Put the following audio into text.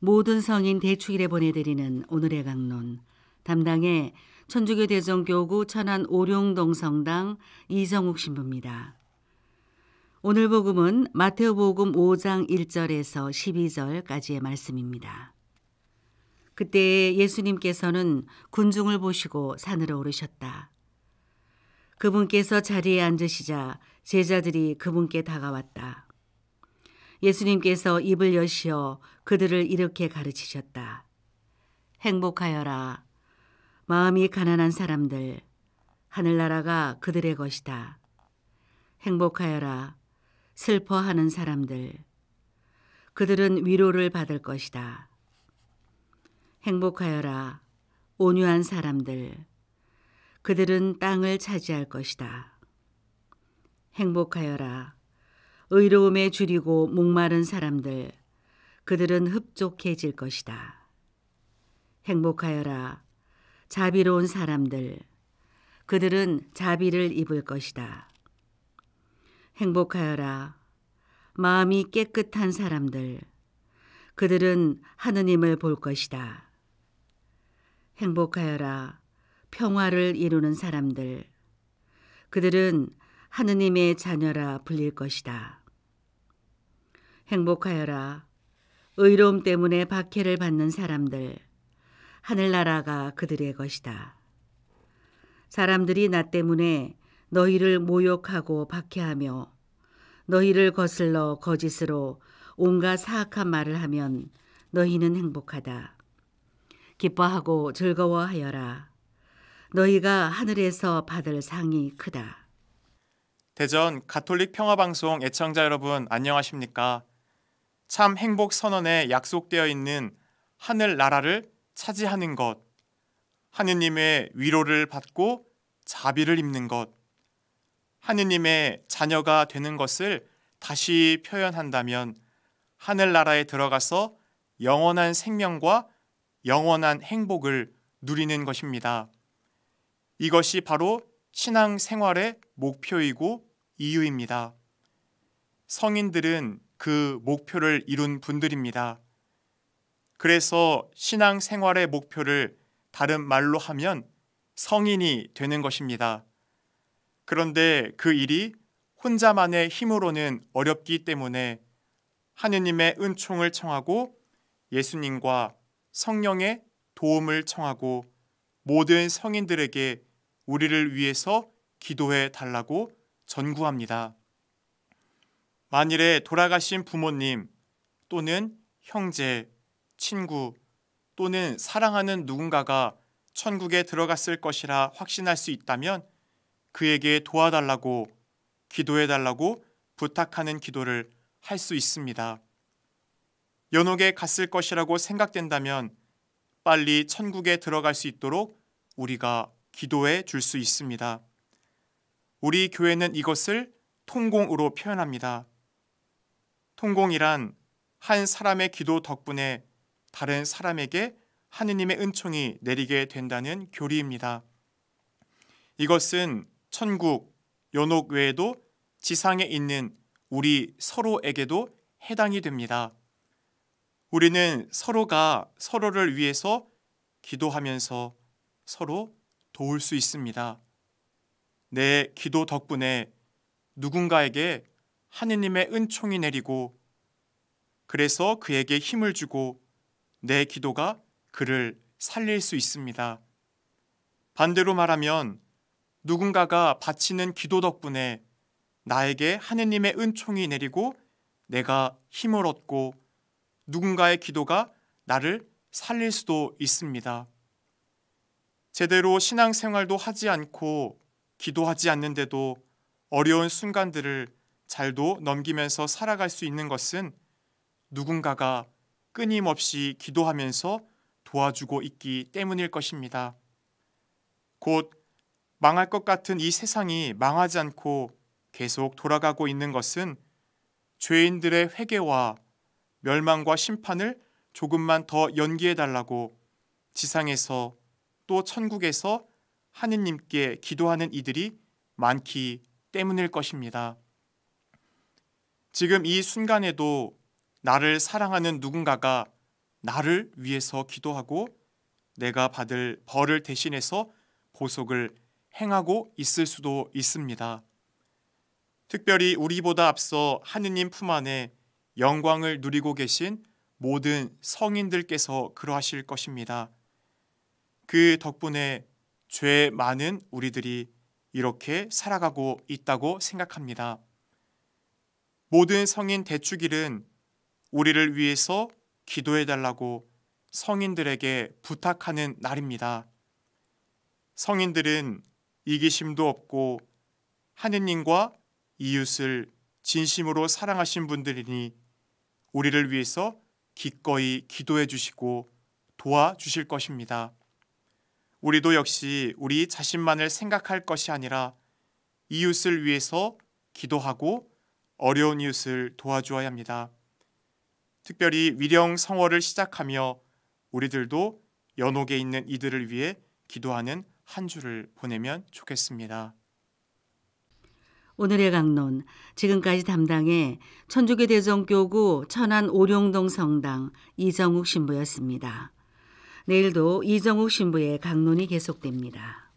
모든 성인 대축일에 보내드리는 오늘의 강론 담당의 천주교 대전교구 천안 오룡동 성당 이정욱 신부입니다. 오늘 복음은 마태복음 5장 1절에서 12절까지의 말씀입니다. 그때 예수님께서는 군중을 보시고 산으로 오르셨다. 그분께서 자리에 앉으시자 제자들이 그분께 다가왔다. 예수님께서 입을 여시어 그들을 이렇게 가르치셨다. 행복하여라. 마음이 가난한 사람들. 하늘나라가 그들의 것이다. 행복하여라. 슬퍼하는 사람들. 그들은 위로를 받을 것이다. 행복하여라. 온유한 사람들. 그들은 땅을 차지할 것이다. 행복하여라. 의로움에 줄이고 목마른 사람들 그들은 흡족해질 것이다. 행복하여라 자비로운 사람들 그들은 자비를 입을 것이다. 행복하여라 마음이 깨끗한 사람들 그들은 하느님을 볼 것이다. 행복하여라 평화를 이루는 사람들 그들은 하느님의 자녀라 불릴 것이다. 행복하여라. 의로움 때문에 박해를 받는 사람들. 하늘나라가 그들의 것이다. 사람들이 나 때문에 너희를 모욕하고 박해하며 너희를 거슬러 거짓으로 온갖 사악한 말을 하면 너희는 행복하다. 기뻐하고 즐거워하여라. 너희가 하늘에서 받을 상이 크다. 대전 가톨릭 평화방송 애청자 여러분 안녕하십니까? 참 행복 선언에 약속되어 있는 하늘 나라를 차지하는 것, 하느님의 위로를 받고 자비를 입는 것, 하느님의 자녀가 되는 것을 다시 표현한다면 하늘 나라에 들어가서 영원한 생명과 영원한 행복을 누리는 것입니다. 이것이 바로 신앙 생활의 목표이고 이유입니다. 성인들은 그 목표를 이룬 분들입니다. 그래서 신앙 생활의 목표를 다른 말로 하면 성인이 되는 것입니다. 그런데 그 일이 혼자만의 힘으로는 어렵기 때문에 하느님의 은총을 청하고 예수님과 성령의 도움을 청하고 모든 성인들에게 우리를 위해서 기도해 달라고 전구합니다. 만일에 돌아가신 부모님 또는 형제, 친구 또는 사랑하는 누군가가 천국에 들어갔을 것이라 확신할 수 있다면 그에게 도와달라고 기도해달라고 부탁하는 기도를 할 수 있습니다. 연옥에 갔을 것이라고 생각된다면 빨리 천국에 들어갈 수 있도록 우리가 기도해 줄 수 있습니다. 우리 교회는 이것을 통공으로 표현합니다. 통공이란 한 사람의 기도 덕분에 다른 사람에게 하느님의 은총이 내리게 된다는 교리입니다. 이것은 천국, 연옥 외에도 지상에 있는 우리 서로에게도 해당이 됩니다. 우리는 서로가 서로를 위해서 기도하면서 서로 도울 수 있습니다. 내 기도 덕분에 누군가에게 하느님의 은총이 내리고 그래서 그에게 힘을 주고 내 기도가 그를 살릴 수 있습니다. 반대로 말하면 누군가가 바치는 기도 덕분에 나에게 하느님의 은총이 내리고 내가 힘을 얻고 누군가의 기도가 나를 살릴 수도 있습니다. 제대로 신앙생활도 하지 않고 기도하지 않는데도 어려운 순간들을 잘도 넘기면서 살아갈 수 있는 것은 누군가가 끊임없이 기도하면서 도와주고 있기 때문일 것입니다. 곧 망할 것 같은 이 세상이 망하지 않고 계속 돌아가고 있는 것은 죄인들의 회개와 멸망과 심판을 조금만 더 연기해 달라고 지상에서 또 천국에서 하느님께 기도하는 이들이 많기 때문일 것입니다. 지금 이 순간에도 나를 사랑하는 누군가가 나를 위해서 기도하고 내가 받을 벌을 대신해서 보속을 행하고 있을 수도 있습니다. 특별히 우리보다 앞서 하느님 품 안에 영광을 누리고 계신 모든 성인들께서 그러하실 것입니다. 그 덕분에 죄 많은 우리들이 이렇게 살아가고 있다고 생각합니다. 모든 성인 대축일은 우리를 위해서 기도해 달라고 성인들에게 부탁하는 날입니다. 성인들은 이기심도 없고 하느님과 이웃을 진심으로 사랑하신 분들이니 우리를 위해서 기꺼이 기도해 주시고 도와주실 것입니다. 우리도 역시 우리 자신만을 생각할 것이 아니라 이웃을 위해서 기도하고 어려운 이웃을 도와주어야 합니다. 특별히 위령 성월을 시작하며 우리들도 연옥에 있는 이들을 위해 기도하는 한 주를 보내면 좋겠습니다. 오늘의 강론 지금까지 담당해 천주교 대전교구 천안 오룡동 성당 이정욱 신부였습니다. 내일도 이정욱 신부의 강론이 계속됩니다.